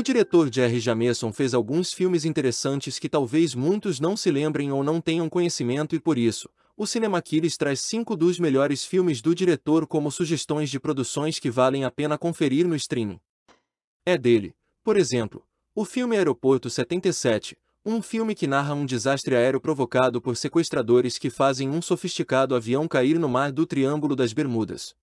O diretor Jerry Jameson fez alguns filmes interessantes que talvez muitos não se lembrem ou não tenham conhecimento e por isso, o Cinema Cinemaquiles traz cinco dos melhores filmes do diretor como sugestões de produções que valem a pena conferir no streaming. É dele, por exemplo, o filme Aeroporto 77, um filme que narra um desastre aéreo provocado por sequestradores que fazem um sofisticado avião cair no mar do Triângulo das Bermudas.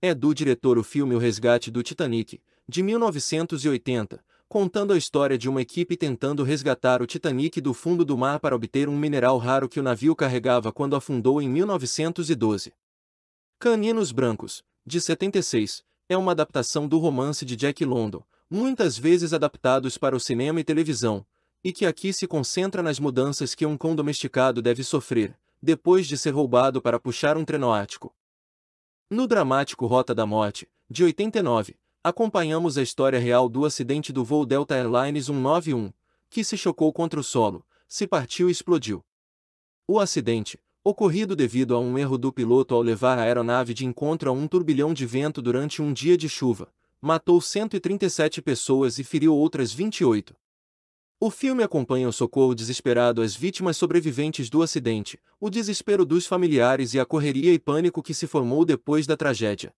É do diretor o filme O Resgate do Titanic, de 1980, contando a história de uma equipe tentando resgatar o Titanic do fundo do mar para obter um mineral raro que o navio carregava quando afundou em 1912. Caninos Brancos, de 76, é uma adaptação do romance de Jack London, muitas vezes adaptados para o cinema e televisão, e que aqui se concentra nas mudanças que um cão domesticado deve sofrer, depois de ser roubado para puxar um trenó ático. No dramático Rota da Morte, de 89, acompanhamos a história real do acidente do voo Delta Airlines 191, que se chocou contra o solo, se partiu e explodiu. O acidente, ocorrido devido a um erro do piloto ao levar a aeronave de encontro a um turbilhão de vento durante um dia de chuva, matou 137 pessoas e feriu outras 28. O filme acompanha o socorro desesperado às vítimas sobreviventes do acidente, o desespero dos familiares e a correria e pânico que se formou depois da tragédia.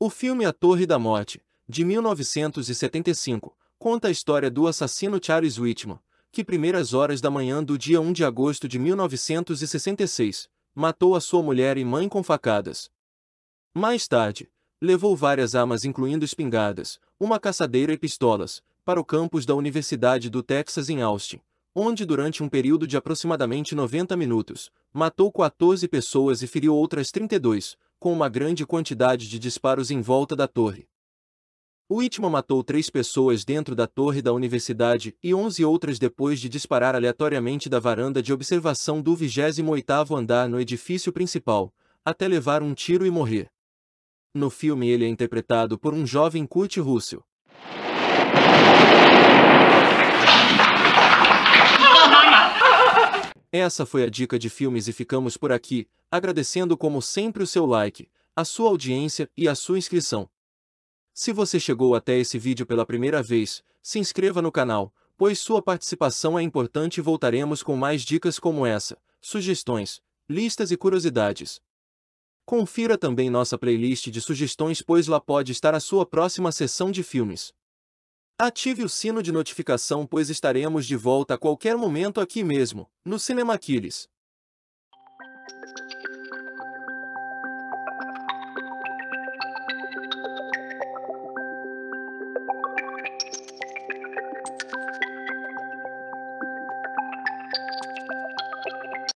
O filme A Torre da Morte, de 1975, conta a história do assassino Charles Whitman, que primeiras horas da manhã do dia 1 de agosto de 1966, matou a sua mulher e mãe com facadas. Mais tarde, levou várias armas incluindo espingardas, uma caçadeira e pistolas, para o campus da Universidade do Texas em Austin, onde durante um período de aproximadamente 90 minutos, matou 14 pessoas e feriu outras 32, com uma grande quantidade de disparos em volta da torre. Itma matou três pessoas dentro da torre da universidade e 11 outras depois de disparar aleatoriamente da varanda de observação do 28º andar no edifício principal, até levar um tiro e morrer. No filme ele é interpretado por um jovem Kurt Russell. Essa foi a dica de filmes e ficamos por aqui, agradecendo como sempre o seu like, a sua audiência e a sua inscrição. Se você chegou até esse vídeo pela primeira vez, se inscreva no canal, pois sua participação é importante e voltaremos com mais dicas como essa, sugestões, listas e curiosidades. Confira também nossa playlist de sugestões pois lá pode estar a sua próxima sessão de filmes. Ative o sino de notificação pois estaremos de volta a qualquer momento aqui mesmo, no Cinemaquiles.